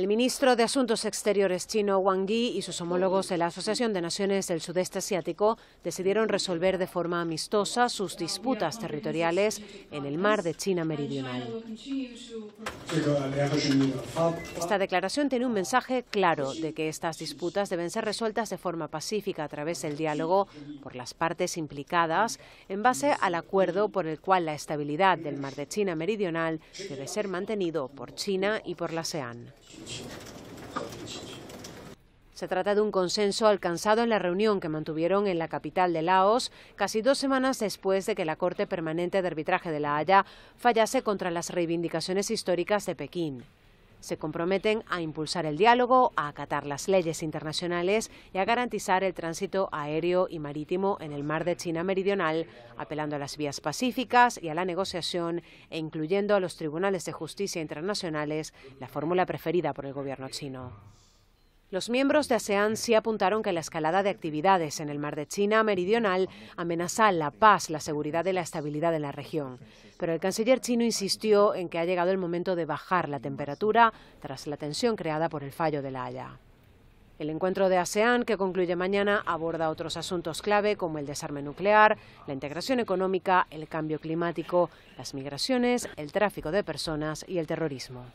El ministro de Asuntos Exteriores chino Wang Yi y sus homólogos de la Asociación de Naciones del Sudeste Asiático decidieron resolver de forma amistosa sus disputas territoriales en el mar de China Meridional. Esta declaración tiene un mensaje claro de que estas disputas deben ser resueltas de forma pacífica a través del diálogo por las partes implicadas en base al acuerdo por el cual la estabilidad del mar de China Meridional debe ser mantenido por China y por la ASEAN. Se trata de un consenso alcanzado en la reunión que mantuvieron en la capital de Laos casi dos semanas después de que la Corte Permanente de Arbitraje de La Haya fallase contra las reivindicaciones históricas de Pekín se comprometen a impulsar el diálogo, a acatar las leyes internacionales y a garantizar el tránsito aéreo y marítimo en el mar de China Meridional, apelando a las vías pacíficas y a la negociación e incluyendo a los tribunales de justicia internacionales, la fórmula preferida por el gobierno chino. Los miembros de ASEAN sí apuntaron que la escalada de actividades en el mar de China meridional amenaza la paz, la seguridad y la estabilidad en la región. Pero el canciller chino insistió en que ha llegado el momento de bajar la temperatura tras la tensión creada por el fallo de la Haya. El encuentro de ASEAN, que concluye mañana, aborda otros asuntos clave como el desarme nuclear, la integración económica, el cambio climático, las migraciones, el tráfico de personas y el terrorismo.